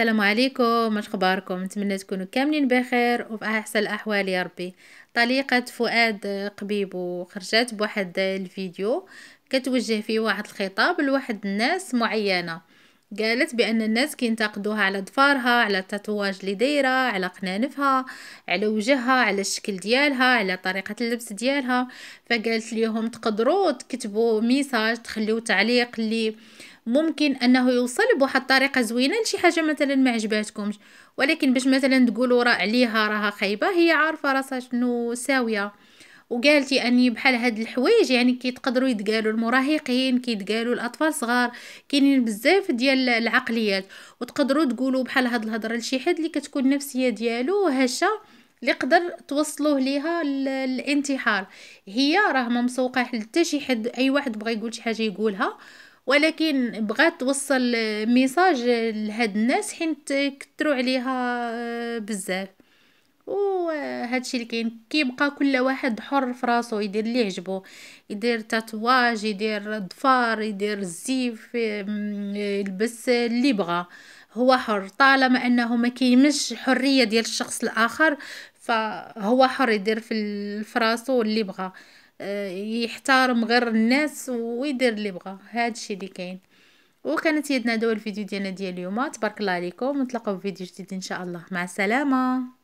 السلام عليكم اش اخباركم نتمنى تكونوا كاملين بخير وفي احسن الاحوال يا ربي طليقه فؤاد قبيبو وخرجت بواحد الفيديو كتوجه فيه واحد الخطاب لواحد الناس معينه قالت بان الناس كينتقدوها على ظفارها على التاتواج اللي دايره على قنانفها على وجهها على الشكل ديالها على طريقه اللبس ديالها فقالت ليهم تقدروا تكتبوا ميساج تخليو تعليق اللي ممكن انه يوصل بواحد الطريقه زوينه لشي حاجه مثلا ما عجباتكمش ولكن باش مثلا تقولوا راه عليها راها خايبه هي عارفه راسها شنو ساويه وقالتي اني بحال هاد الحوايج يعني كيتقدروا يتقالوا المراهقين كيتقالوا الاطفال صغار كاينين بزاف ديال العقليات وتقدروا تقولوا بحال هاد الهضره لشي حد اللي كتكون النفسيه ديالو هشه اللي قدر توصلوه ليها الانتحار هي راه ما مسوقه حتى شي حد اي واحد بغى يقول شي حاجه يقولها ولكن بغات توصل ميساج لهاد الناس حين كثروا عليها آه، بزاف و هادشي اللي كاين كيبقى كل واحد حر في راسو يدير اللي عجبو يدير تاتواج يدير ظفار يدير الزيف يلبس اللي بغى هو حر طالما انه ما كيمش حريه ديال الشخص الاخر فهو حر يدير في فراسو اللي بغى آه، يحترم غير الناس ويدير اللي بغى هادشي اللي كاين وكانت يدنا دول الفيديو ديالنا ديال اليوم تبارك الله عليكم نتلاقاو في فيديو جديد ان شاء الله مع السلامه